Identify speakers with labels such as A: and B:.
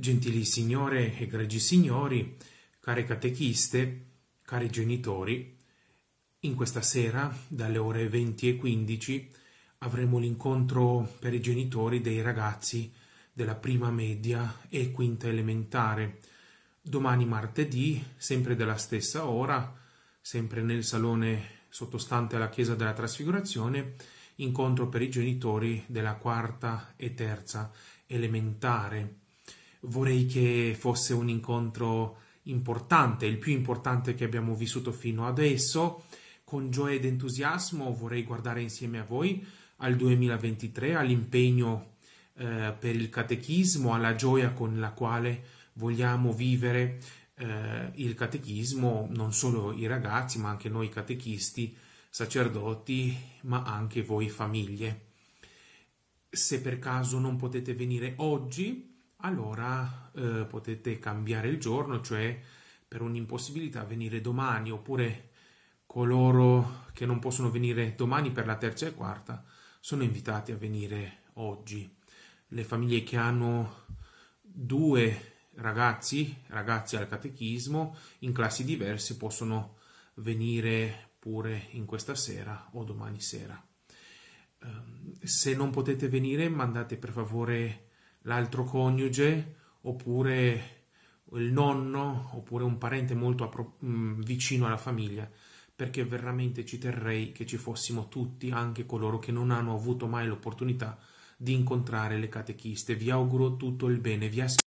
A: Gentili signore e egregi signori, care catechiste, cari genitori, in questa sera, dalle ore 20 e 15, avremo l'incontro per i genitori dei ragazzi della prima media e quinta elementare. Domani martedì, sempre della stessa ora, sempre nel salone sottostante alla Chiesa della Trasfigurazione, incontro per i genitori della quarta e terza elementare vorrei che fosse un incontro importante, il più importante che abbiamo vissuto fino adesso. Con gioia ed entusiasmo vorrei guardare insieme a voi al 2023, all'impegno eh, per il catechismo, alla gioia con la quale vogliamo vivere eh, il catechismo, non solo i ragazzi, ma anche noi catechisti, sacerdoti, ma anche voi famiglie. Se per caso non potete venire oggi, allora eh, potete cambiare il giorno, cioè per un'impossibilità venire domani oppure coloro che non possono venire domani per la terza e quarta sono invitati a venire oggi. Le famiglie che hanno due ragazzi, ragazzi al catechismo in classi diverse possono venire pure in questa sera o domani sera. Ehm, se non potete venire, mandate per favore l'altro coniuge oppure il nonno oppure un parente molto appro- mm, vicino alla famiglia perché veramente ci terrei che ci fossimo tutti, anche coloro che non hanno avuto mai l'opportunità di incontrare le catechiste. Vi auguro tutto il bene, vi aspetto.